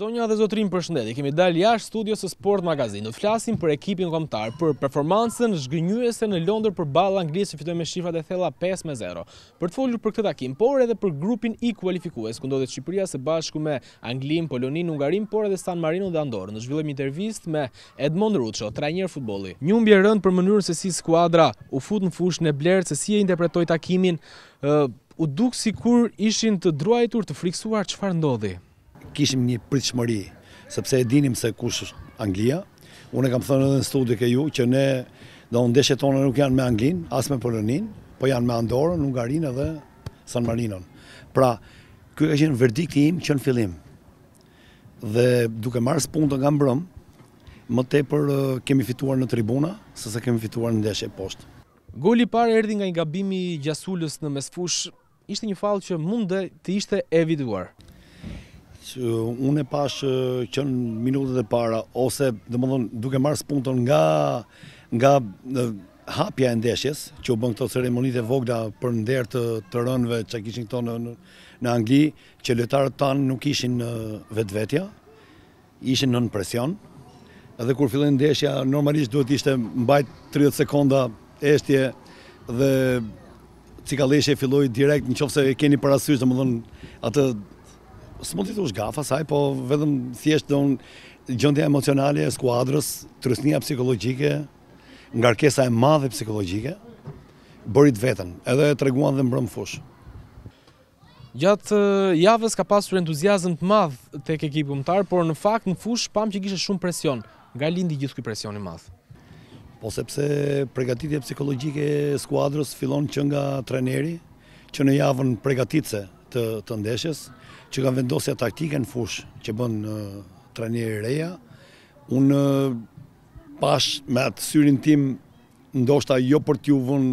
Zonja dhe zotrim për shëndetje, kemi dalë jashtë studio së Sport Magazin, do të flasim për ekipin komtar, për performansen zhgënjuese në Londër për balë anglisë që fitoj me shifrat e thela 5-0. Për të folur për këtë takim, por edhe për grupin i kualifikues, ku ndodhe Shqipëria se bashku me Anglim, Polonin, Ungarim, por edhe San Marino dhe Andorë. Në zhvillem intervist me Edmond Rucho, trajnjer futboli. Një mbje rënd për mënyrën se si skuadra u fut në fush në blerë, se si e interpretoj takimin, u duk si kur ishin të druajtur të friksuar që ndodhi kishim një pritshmëri, sepse e dinim se kush është Anglia. Unë e kam thënë edhe në studi ke ju që ne do ndeshe tonë nuk janë me Anglin, as me Polonin, po janë me Andorën, Ungarinë dhe San Marinon. Pra, kjo e qenë verdikti im që në fillim. Dhe duke marrë punë të nga mbrëm, më tepër kemi fituar në tribuna, sëse kemi fituar në ndeshje poshtë. Goli parë erdi nga një gabimi gjasullës në mesfush, ishte një falë që mund dhe të ishte evituar unë e pashë që në minutët e para, ose dhe më dhënë duke marë së punëton nga nga hapja e ndeshjes, që u bëngë këto ceremonit e vogda për ndert të rënve që kishin këto në Angli, që lëtarët tanë nuk ishin vetë vetja, ishin në në presion, edhe kur fillin ndeshja, normalisht duhet ishte mbajt 30 sekonda eshtje dhe cikaleshe e filloj direkt, në qofse e keni parasysh, dhe më dhënë atë Së mund të të shgafa saj, po vedhëm thjesht do në gjëndja emocionalje e skuadrës, të psikologjike, psikologike, nga rkesa e madhe psikologike, bërit vetën, edhe të reguan dhe mbrëm fush. Gjatë javës ka pasur entuziasm të madhë të kekipu mëtarë, por në fakt në fush pam që kishe shumë presion, nga lindi gjithë kuj presioni madhë. Po sepse pregatitje psikologike e skuadrës fillon që nga treneri, që në javën pregatitse, të, të ndeshjes, që kanë vendosja taktike në fush që bënë në reja. Unë pash me atë syrin tim, ndoshta jo për t'ju vënë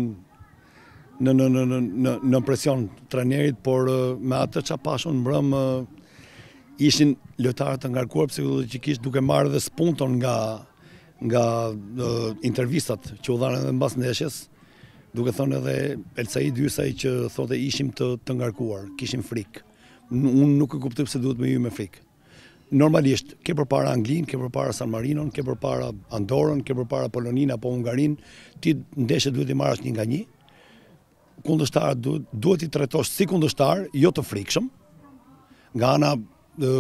në, në, në, në, në presion trajnerit, por me atë që pashun më ishin lëtarët të ngarkuar psikologjikisht duke marrë dhe spunton nga, nga intervistat që u dhanë dhe në basë ndeshjes, duke thënë edhe Elsaid Dysaj që thotë ishim të të ngarkuar, kishim frikë. Unë nuk e kuptoj pse duhet me ju me frikë. Normalisht, ke përpara Anglin, ke përpara San Marino, ke përpara Andorën, ke përpara Polonina apo Ungarin, ti ndeshje duhet i marrësh një nga një. Kundështar duhet duhet i trajtosh si kundështar, jo të frikshëm. Nga ana e,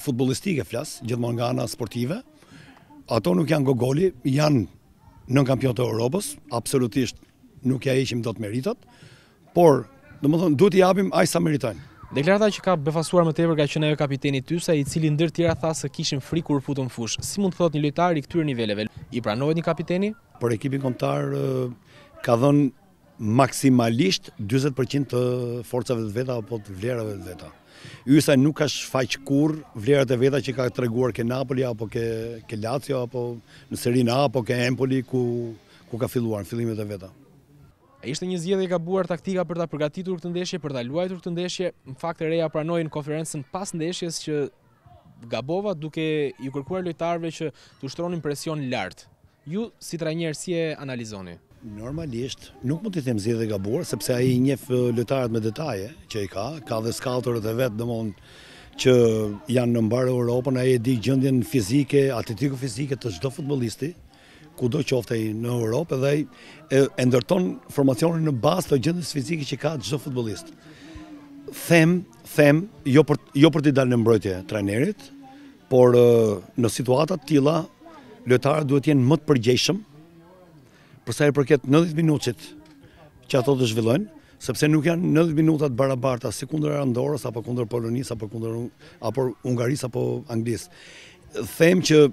futbolistike flas, gjithmonë nga ana sportive. Ato nuk janë gogoli, janë nën kampionat e Europës, absolutisht nuk ja eqim do të meritat, por do më thonë, duhet i japim ajë sa meritojnë. Deklarata që ka befasuar më tepër ka qenë ajo kapiteni Tysa, i cili ndër tjera tha se kishin frikë kur futën fush. Si mund të thotë një lojtar i këtyre niveleve? I pranohet një kapiteni? Por ekipin kontar ka dhënë maksimalisht 40% të forcave të veta apo të vlerave të veta. Ysa nuk ka shfaq kur vlerat e veta që ka të reguar ke Napoli apo ke, ke Lazio apo në Serina apo ke Empoli ku, ku ka filluar në fillimet e veta ishte një zgjedhje e gabuar taktika për ta përgatitur këtë ndeshje, për ta luajtur këtë ndeshje. Në fakt e reja pranojnë konferencën pas ndeshjes që Gabova duke ju kërkuar lojtarëve që të ushtronin presion lart. Ju si trajner si e analizoni? Normalisht nuk mund të them zgjedhje e gabuar sepse ai njeh lojtarët me detaje që i ka, ka dhe skautorët e vet domthonë që janë në mbarë Europën, ai e di gjendjen fizike, atletiko-fizike të çdo futbollisti, ku do qofte në Europë dhe e ndërton formacionin në bazë të gjendjes fizike që ka çdo futbollist. Them, them, jo për jo për të dalë në mbrojtje trajnerit, por në situata të tilla lojtarët duhet të jenë më të përgjegjshëm. përsa e i përket 90 minutës që ato të zhvillojnë, sepse nuk janë 90 minuta të barabarta si kundër Andorës apo kundër Polonis, apo kundër apo Hungarisë apo Anglis. Them që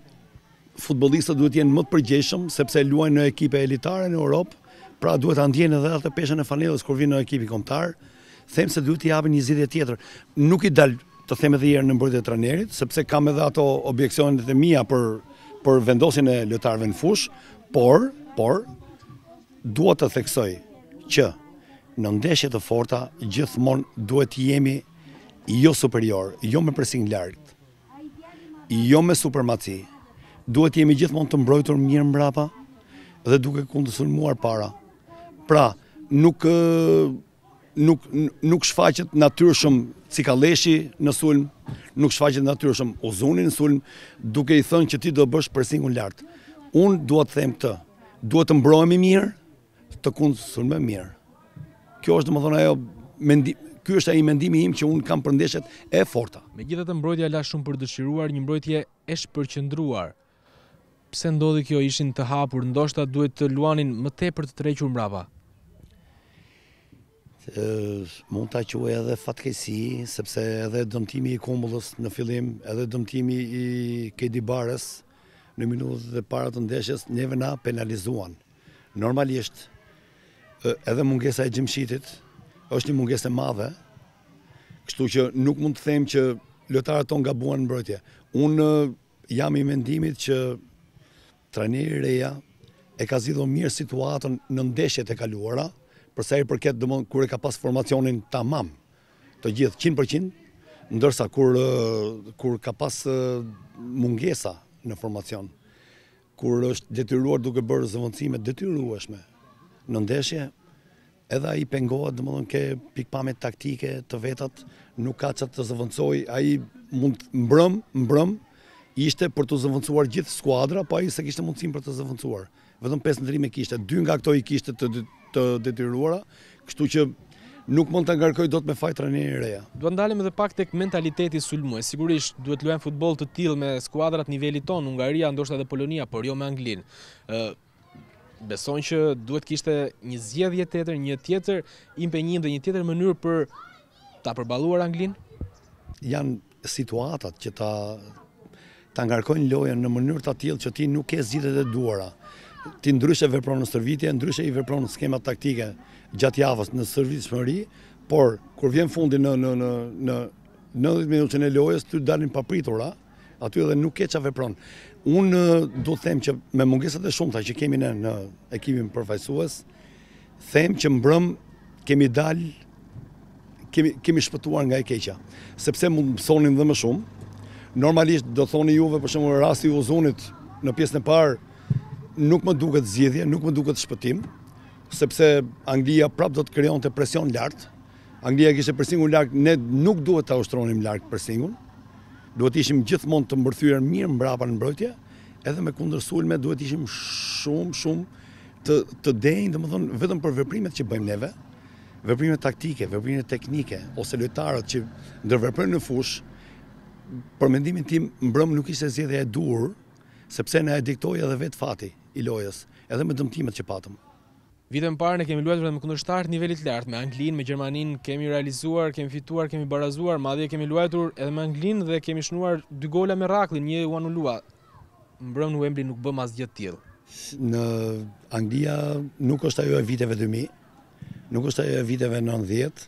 futbolistët duhet jenë më të përgjeshëm, sepse luajnë në ekipe elitare në Europë, pra duhet të ndjenë edhe atë peshen e fanilës kur vinë në ekipi komtarë them se duhet të japë një zidhje tjetër. Nuk i dalë të them edhe jërë në mbërdje të trenerit, sepse kam edhe ato objekcionit e mija për, për vendosin e lëtarve në fush, por, por, duhet të theksoj që në ndeshje të forta gjithmonë duhet të jemi jo superior, jo me përsing lartë jo me supermaci, duhet jemi gjithmonë të mbrojtur mirë mbrapa dhe duke kundësulmuar para. Pra, nuk nuk nuk shfaqet natyrshëm cikalleshi në sulm, nuk shfaqet natyrshëm ozoni në sulm, duke i thënë që ti do bësh presingun lart. Unë dua të them këtë, duhet të mbrohemi mirë, të kundësulmë mirë. Kjo është domethënë ajo mendim Ky është ai mendimi im që un kam për ndeshjet e forta. Megjithatë mbrojtja la shumë për dëshiruar një mbrojtje e shpërqendruar pse ndodhi kjo ishin të hapur, ndoshta duhet të luanin më te për të trequr mrapa? Mund të aqua edhe fatkesi, sepse edhe dëmtimi i kumbullës në filim, edhe dëmtimi i kedi barës në minutët dhe para të ndeshës, neve na penalizuan. Normalisht, edhe mungesa e gjimshitit, është një mungese madhe, kështu që nuk mund të them që lëtarët tonë nga buan në mbrojtje. Unë jam i mendimit që trajneri reja, e ka zidhë mirë situatën në ndeshjet e kaluara, përsa i përket dëmën kërë ka pas formacionin të mamë të gjithë 100%, ndërsa kërë ka pas mungesa në formacion, kërë është detyruar duke bërë zëvëndësime detyrueshme në ndeshje, edhe a i pengohet dëmën ke pikpamet taktike të vetat, nuk ka që të zëvëndësoj, a i mund mbrëm, mbrëm, ishte për të zëvëndësuar gjithë skuadra, pa po i se kishte mundësim për të zëvëndësuar. Vëdhëm 5 ndërime kishte, 2 nga këto i kishte të detyruara, kështu që nuk mund të ngarkoj do të me fajtë rënjën i reja. Do ndalim edhe pak tek mentaliteti sulmue. Sigurisht duhet luajnë futbol të tilë me skuadrat nivelli tonë, Ungaria, ndoshta dhe Polonia, por jo me Anglin. Beson që duhet kishte një zjedhje tjetër, një tjetër, impenjim dhe një tjetër mënyrë për ta përbaluar Anglin? Janë situatat që të angarkojnë lojën në mënyrë të atilë që ti nuk e zhjithet e duara. Ti ndryshe vepronë në sërvitje, ndryshe i vepronë në skema taktike gjatë javës në sërvitës shmëri, por kur vjen fundi në 90 minutën e lojës, ty dalin papritura, aty edhe nuk e qa vepronë. Unë du të them që me mungesat e shumëta që kemi ne në ekimin përfajsues, them që mbrëm kemi dalë, kemi shpëtuar nga e keqa, sepse mund mësonin dhe më shumë, Normalisht do thoni juve për shumë rrasi u zunit në pjesën e parë nuk më duket zgjidhje, nuk më duket shpëtim, sepse Anglia prap do të kreon të presion lartë. Anglia kishe presingun lartë, ne nuk duhet të austronim lartë presingun. Duhet ishim gjithmonë të mbërthyre mirë mbrapa në mbrojtje, edhe me kundër sulme duhet ishim shumë, shumë të dejnë, dhe më thonë, vetëm për veprimet që bëjmë neve, veprimet taktike, veprimet teknike, ose lojtarët që ndërvëpër në fushë, për mendimin tim, mbrëm nuk ishte zgjedhja e dur, sepse na e diktoi edhe vetë fati i lojës, edhe me dëmtimet që patëm. Vitën parë ne kemi luajtur me kundërshtar të nivellit lartë, me Anglinë, me Gjermaninë, kemi realizuar, kemi fituar, kemi barazuar, madje kemi luajtur edhe me Anglinë dhe kemi shnuar dy gola me Rakllin, një u anulua. Mbrëm në Wembley nuk bëm asgjë të tillë. Në Anglija nuk është ajo e viteve 2000, nuk është ajo e viteve 90,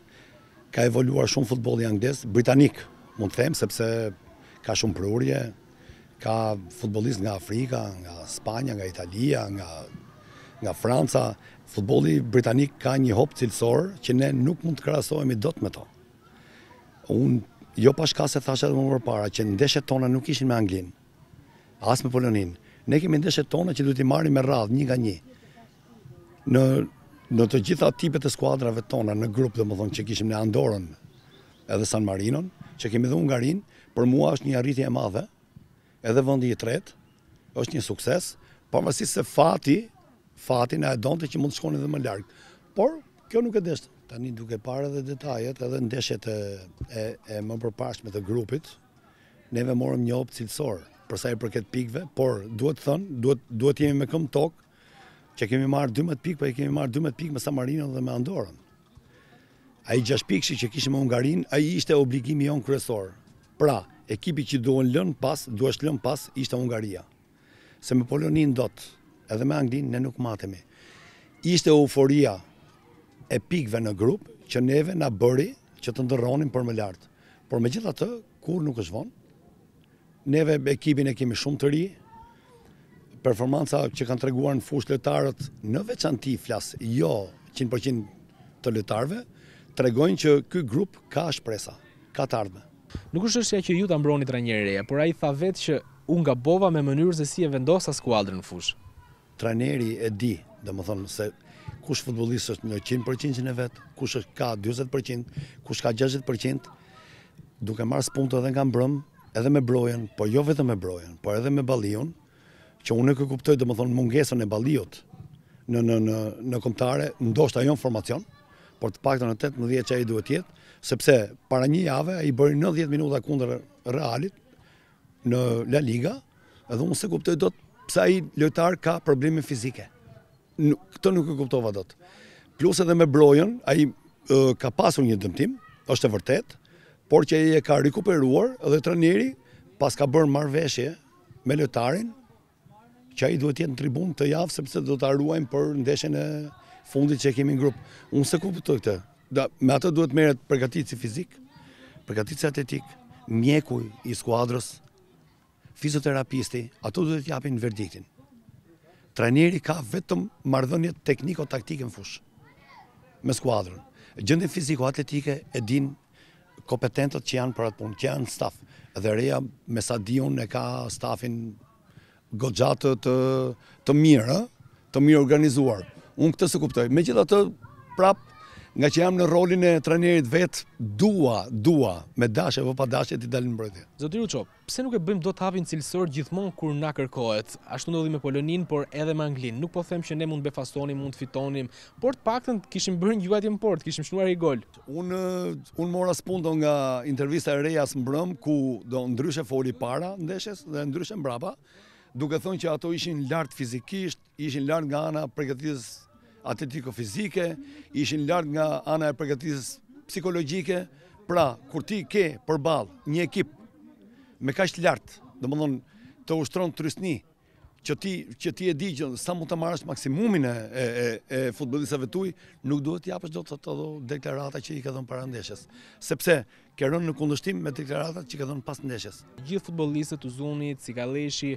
ka evoluar shumë futbolli anglez, britanik, mund të them sepse ka shumë prurje, ka futbolist nga Afrika, nga Spanja, nga Italia, nga, nga Franca. Futboli britanik ka një hop cilësor që ne nuk mund të krasohemi dot me to. Unë, jo pashka se thashe dhe më mërë para, që ndeshe tona nuk ishin me Anglin, as me Polonin. Ne kemi ndeshe tona që du t'i marri me radhë, një nga një. Në, në të gjitha tipet e skuadrave tona, në grupë dhe më thonë që kishim në Andorën, edhe San Marinon, që kemi dhe Ungarin, për mua është një arritje e madhe, edhe vëndi i tretë, është një sukses, pa mësi se fati, fati në e donte që mund të shkoni dhe më largë. Por, kjo nuk e deshte. Tani duke pare dhe detajet, edhe ndeshjet e, e, më përpashme të grupit, neve morëm një opë cilësorë, përsa i përket pikve, por duhet thënë, duhet, duhet jemi me këmë tokë, që kemi marrë 12 pikë, pa po i kemi marrë 12 pikë me Samarinën dhe me Andorën. A i gjashpikshi që kishë më ungarin, a i ishte obligimi jonë kryesor. Pra, ekipi që duen lënë pas, duesht lënë pas, ishte ungaria. Se me Polonin do të, edhe me Anglin, ne nuk matemi. Ishte euforia e pikve në grup, që neve nga bëri që të ndërronim për më lartë. Por me gjitha të, kur nuk është vonë, neve ekipin e kemi shumë të ri, performansa që kanë të reguar në fush lëtarët në veçanti flasë, jo 100% të lëtarëve, të regojnë që këj grup ka shpresa, ka të ardhme. Nuk është është që ju të mbroni rë reja, por a i tha vetë që unë nga bova me mënyrë zë si e vendosa skuadrën në fushë. Trajneri e di, dhe më thonë se kush futbolisë është në 100% në vetë, kush është ka 20%, kush ka 60%, duke marë së edhe nga mbrëm, edhe me brojen, por jo vetë me brojen, por edhe me balion, që unë e këkuptoj dhe më thonë mungesën e baliot në komptare, ndoshtë ajo në formacion, por të pak të në 18 që a i duhet jetë, sepse para një jave a i bëri 90 minuta kundër realit në La Liga, edhe unë se kuptoj do të psa i lojtar ka probleme fizike. Këto nuk e kuptova do të. Plus edhe me brojën, a i ka pasur një dëmtim, është e vërtet, por që i e ka rikuperuar edhe të njëri pas ka bërë marveshje me lojtarin, që a i duhet jetë në tribun të javë, sepse do të arruajnë për ndeshen e fundit që kemi në grupë. Unë se ku për të këtë. Me atë duhet meret përgatit si fizik, përgatit si atetik, mjekuj i skuadrës, fizioterapisti, ato duhet t'japin japin verdiktin. Trajneri ka vetëm mardhënjet tekniko-taktike në fushë, me skuadrën. Gjëndin fiziko-atletike e din kompetentët që janë për atë punë, që janë staf. Dhe reja me sa dion e ka stafin godjatë të mirë, të mirë organizuarë unë këtë së kuptoj. Me gjitha të prap, nga që jam në rolin e trenerit vetë, dua, dua, me e vë po pa e ti dalin mbrojtje. Zotir Uqo, pse nuk e bëjmë do të hapin cilësor gjithmonë kur na kërkohet? Ashtu ndodhi me Polonin, por edhe me Anglin. Nuk po them që ne mund befastonim, mund fitonim, por të paktën kishim bërë një gjuajtje më port, kishim shnuar i gol. Unë uh, un mora spunto nga intervista e Rejas mbrëm, ku do ndryshe foli para ndeshjes dhe ndryshe mbrapa, duke thonë që ato ishin lart fizikisht, ishin lart nga ana përgatitjes atletiko-fizike, ishin lartë nga ana e përgatisës psikologike, pra, kur ti ke përbal një ekip me kashtë lartë, dhe më dhënë të ushtronë të rysni, që ti e di që sa mund të marrështë maksimumin e futbolisave tuj, nuk duhet të japështë do të të do deklarata që i ka dhënë parandeshës. Sepse, kërën në kundështim me deklarata që i ka dhënë pasë ndeshës. Gjithë futbolisët të zunit, cikaleshi,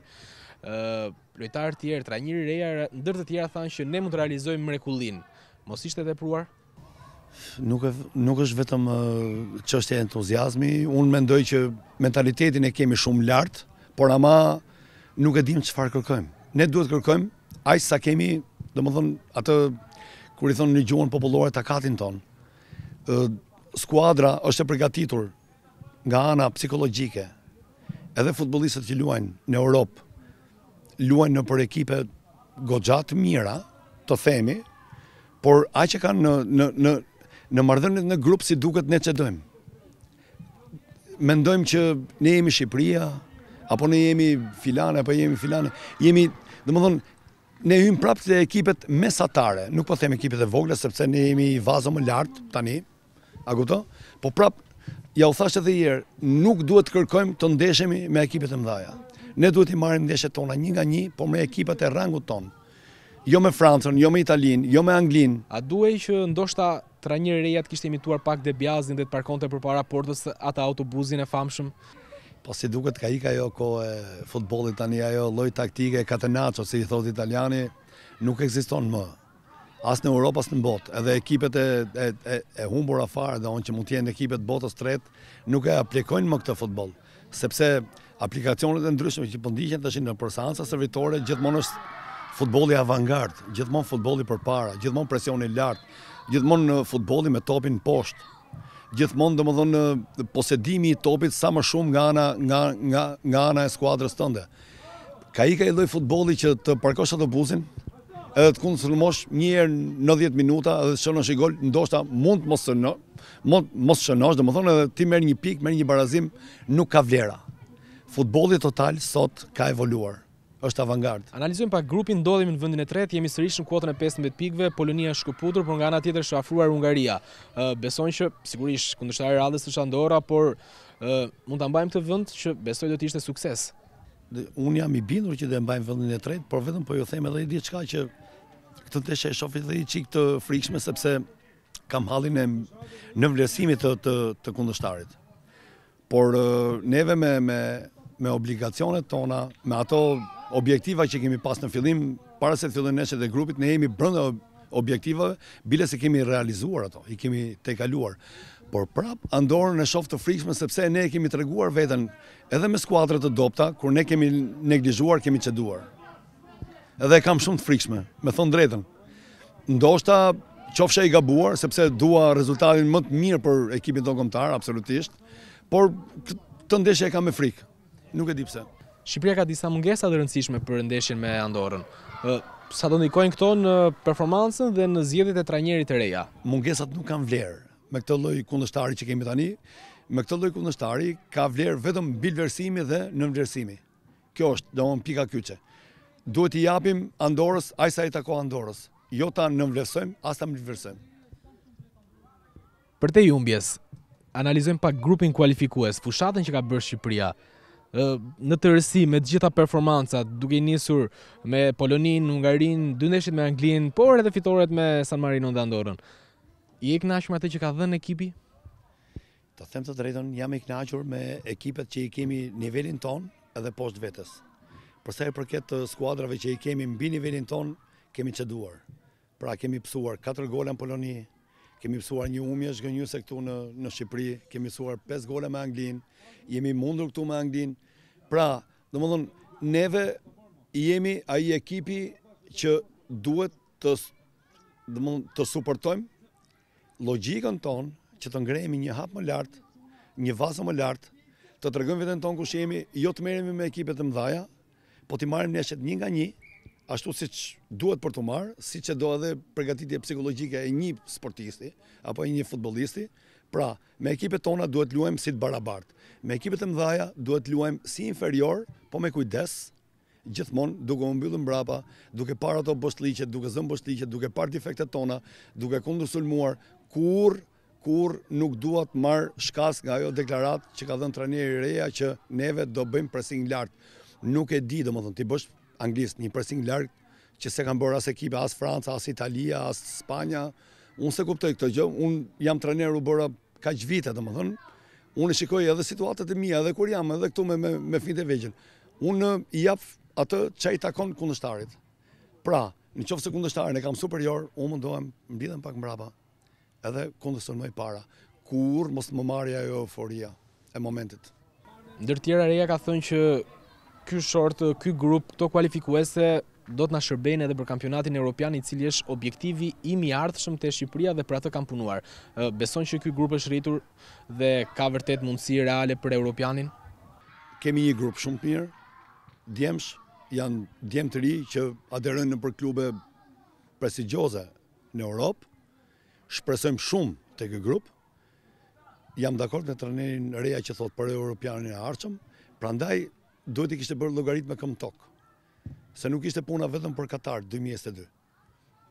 lojtarë tjerë, tra njëri reja, ndër të tjera thanë që ne mund të realizojmë mrekullin. Mos ishte dhe pruar? Nuk është vetëm që është e entuziasmi. Unë mendoj që mentalitetin e kemi shumë lartë, por ama nuk e dim që farë kërkojmë. Ne duhet kërkojmë, ajë sa kemi, dhe më thënë, atë, kur i thënë një gjuhën popullore të katin tonë, skuadra është e përgatitur nga ana psikologjike, edhe futbolistët që luajnë në Europë, luajnë në për ekipe goxhat mira, të themi, por a që kanë në në në në marrëdhënie në grup si duket ne dojmë. Mendojmë që ne jemi Shqipëria apo ne jemi filane apo jemi filane. Jemi, dhënë, ne hym prapë te ekipet mesatare, nuk po them ekipet e vogla sepse ne jemi i vazo më lart tani. A kupton? Po prap ja u thash edhe një herë, nuk duhet të kërkojmë të ndeshemi me ekipet e mëdha. Ne duhet i marim ndeshe tona një nga një, po me ekipat e rangu tonë. Jo me Fransën, jo me Italinë, jo me Anglinë. A duhej që ndoshta tra një reja të kishtë imituar pak dhe bjazin dhe të parkon të për para portës ata autobuzin e famshëm? Po si duket ka i ka jo ko e futbolit të një ajo loj taktike e katenaco, si i thot italiani, nuk eksiston më. Asë në Europë, asë në botë, edhe ekipet e humbur afarë dhe onë që mund tjenë ekipet botës tretë, nuk e aplikojnë më këtë futbol, sepse aplikacionet e ndryshme që pëndihjen po të shimë në përsanësa servitore, gjithmonë është futboli avantgard, gjithmonë futboli për para, gjithmonë presjoni lartë, gjithmonë futboli me topin poshtë, gjithmonë dhe më dhënë posedimi i topit sa më shumë nga ana e skuadrës tënde. Ka i ka i loj futboli që të parkosht atë buzin, edhe të kundë së nëmosh njërë në 10 minuta edhe të shënë në ndoshta mund të mos shënosh, dhe më thonë edhe ti merë një pikë, merë një barazim, nuk ka vlera futbolli total sot ka evoluar është avangard. Analizojmë pak grupin, ndodhemi në vendin e tretë, jemi sërish në kuotën e 15 pikëve, Polonia është shkëputur, por nga ana tjetër është afruar Hungaria. Ë beson që sigurisht kundërshtari i radhës është Andorra, por ë mund ta mbajmë këtë vend që besoj do të ishte sukses. Unë un jam i bindur që do e mbajmë vendin e tretë, por vetëm po ju them edhe diçka që këtë të e ofi dhe i qik të frikshme, sepse kam halin e në të, të, Por neve me, me me obligacionet tona, me ato objektiva që kemi pas në fillim, para se të fillim neshe grupit, ne jemi brëndë objektiva, bile se kemi realizuar ato, i kemi te kaluar. Por prap, andorë në shoftë të frikshme, sepse ne kemi të reguar vetën edhe me skuadrët të dopta, kur ne kemi neglizhuar, kemi qeduar. Edhe kam shumë të frikshme, me thonë drejten. Ndoshta, qofshe i gabuar, sepse dua rezultatin më të mirë për ekipin të komtar, absolutisht, por të ndeshe e kam e frikë. Nuk e di pse. Shqipëria ka disa mungesa të rëndësishme për ndeshjen me Andorën. Sa do ndikojnë këto në performancën dhe në zjedit e trajnerit të reja? Mungesat nuk kanë vlerë me këtë lloj kundështari që kemi tani. Me këtë lloj kundështari ka vlerë vetëm bilversimi dhe nëmvlerësimi. Kjo është domon pika kyçe. Duhet i japim Andorës aq sa i tako Andorës, jo ta nëmvlerësojmë, as ta mbilversojmë. Për te humbjes, analizojmë pak grupin kualifikues, fushatën që ka bërë Shqipëria, në të rësi me gjitha performancat, duke njësur me Polonin, Ungarin, dëndeshit me Anglin, por edhe fitoret me San Marino dhe Andorën. I e me atë që ka dhenë ekipi? Të them të drejton, jam i knashur me ekipet që i kemi nivelin ton edhe poshtë vetës. Përse e përket të skuadrave që i kemi mbi nivelin ton, kemi qëduar. Pra kemi pësuar 4 gole në Polonijë, kemi mësuar një umje se këtu në, në Shqipëri, kemi mësuar 5 gole me Anglin, jemi mundur këtu me Anglin. Pra, do më dhënë, neve jemi aji ekipi që duhet të, të supportojmë logikën tonë që të ngrejemi një hapë më lartë, një vasë më lartë, të të regëm vetën tonë kush jemi, jo të merimi me ekipet të mdhaja, po të marim neshet një nga një, ashtu si që duhet për të marë, si që do edhe përgatitje psikologjike e një sportisti, apo e një futbolisti, pra me ekipet tona duhet luem si të barabartë, me ekipet e mdhaja duhet luem si inferior, po me kujdes, gjithmonë duke më mbyllën brapa, duke parë ato bështliqet, duke zëmë bështliqet, duke parë defektet tona, duke kundur sulmuar, kur, kur nuk duhet marrë shkas nga jo deklarat që ka dhënë trenirë i reja që neve do bëjmë pressing lartë. Nuk e di, do më thënë, ti bësh anglisë, një pressing largë, që se kanë bërë as ekipe, as Franca, as Italia, as Spanja, unë se kuptoj këtë gjë, unë jam treneru bërë ka që vite, dhe më thënë, unë e shikoj edhe situatet e mija, edhe kur jam, edhe këtu me, me, me veqin. unë i jap atë që i takon kundështarit. Pra, në qofë se kundështarit e kam superior, unë mundohem mbidhem pak mraba, edhe kundështon më i para, kur mos të më marja e euforia e momentit. Ndër tjera reja ka thënë që ky short, ky grup, këto kualifikuese do të na shërbejnë edhe për kampionatin evropian i cili është objektivi i mi ardhshëm te Shqipëria dhe për atë kanë punuar. Beson që ky grup është rritur dhe ka vërtet mundësi reale për evropianin? Kemi një grup shumë mirë. Djemsh janë djem të ri që aderojnë për klube prestigjioze në Europë. Shpresojmë shumë të ky grup. Jam dakord me trajnerin Reja që thot për evropianin e ardhshëm. Prandaj duhet i kishte bërë logaritme këmë tokë, se nuk ishte puna vetëm për Katarë 2022.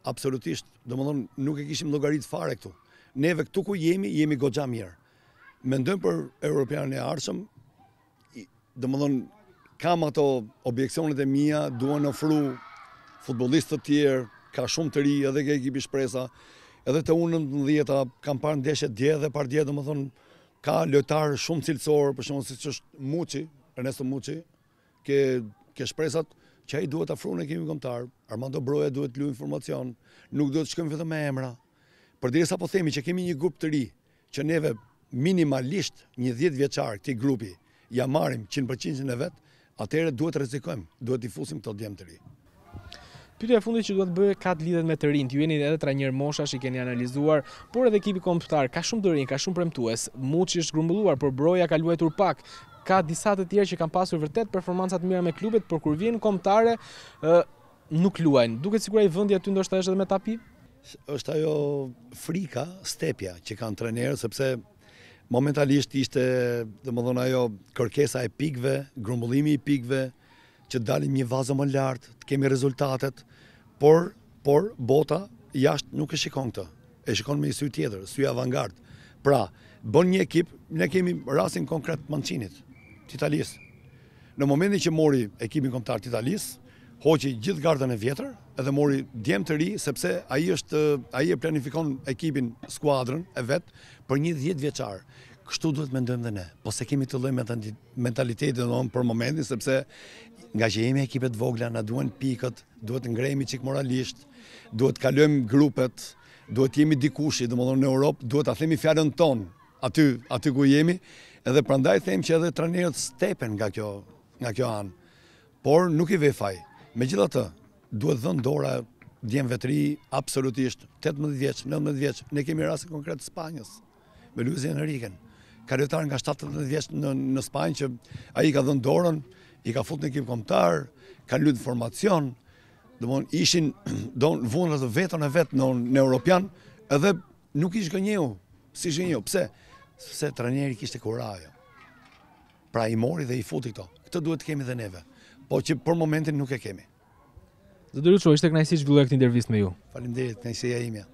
Absolutisht, do më thonë, nuk e kishim logarit fare këtu. Neve këtu ku jemi, jemi gogja mirë. Mendojmë për Europianën e arshëm, do më thonë, kam ato objekcionet e mija, duhet në fru futbolistë të tjerë, ka shumë të ri edhe ke ekipi shpresa, edhe të unë në dhjeta, kam parë ndeshe dhe parë djedhe, do më thonë, ka lojtarë shumë cilësorë, për shumë si që është Muci, Ernesto Muçi, ke ke shpresat që ai duhet në ekipin kombëtar. Armando Broja duhet luaj informacion, nuk duhet të shkojmë vetëm me emra. Përderisa po themi që kemi një grup të ri, që neve minimalisht një 10 vjeçar këtij grupi ja marrim 100% në vet, atëherë duhet të rrezikojmë, duhet të fusim të djem të ri. Pyetja e fundit që duhet bëhe katë lidet lidhet me të rinë, Ju jeni edhe trajner moshash i keni analizuar, por edhe ekipi komptar ka shumë të ka shumë premtues. Muçi është grumbulluar, por Broja ka luajtur pak ka disa të tjerë që kanë pasur vërtet performancat mira me klubet, por kur vjen kombëtare nuk luajnë. Duket sikur ai vëndja ty ndoshta është edhe me tapi. Është ajo frika, stepja që kanë trenerë, sepse momentalisht ishte domethënë ajo kërkesa e pikëve, grumbullimi i pikëve që dalim një vazë më lart, të kemi rezultatet, por por bota jashtë nuk e shikon këtë. E shikon me një sy tjetër, sy avangard. Pra, bën një ekip, ne kemi rasin konkret të Mancinit të Italisë. Në momentin që mori ekipin kombëtar të Italisë, hoqi gjithë gardën e vjetër edhe mori djem të ri sepse ai është ai e planifikon ekipin, skuadrën e vet për një 10 vjeçar. Kështu duhet mendojmë dhe ne, po se kemi të lëjmë mentalitetin dhe për momentin, sepse nga që jemi ekipet vogla, na duen pikët, duhet ngremi ngrejmi qik moralisht, duhet të grupet, duhet jemi dikushi, dhe në Europë, duhet të themi fjarën tonë, aty, aty ku jemi, edhe prandaj them që edhe trajnerët stepen nga kjo, nga kjo anë, por nuk i vefaj. Me gjitha të, duhet dhënë dora djem vetëri absolutisht, 18 vjeqë, 19 vjeqë, ne kemi rrasë konkretë Spanjës, me Luzi Enriken, karjotar nga 17 vjeqë në, Spanjë, që a i ka dhënë dorën, i ka fut në ekip komptar, ka lutë formacion, dhe mon, ishin, do në vunë dhe vetën e vetë në, në Europian, edhe nuk ishë gënjehu, si shë Pse? se trenjeri kishte kurajo. Pra i mori dhe i futi këto. Këtë duhet të kemi dhe neve. Po që për momentin nuk e kemi. Zë ishte kënajsi që vëllu e këtë intervjist me ju. Falim dirit, kënajsi e imja.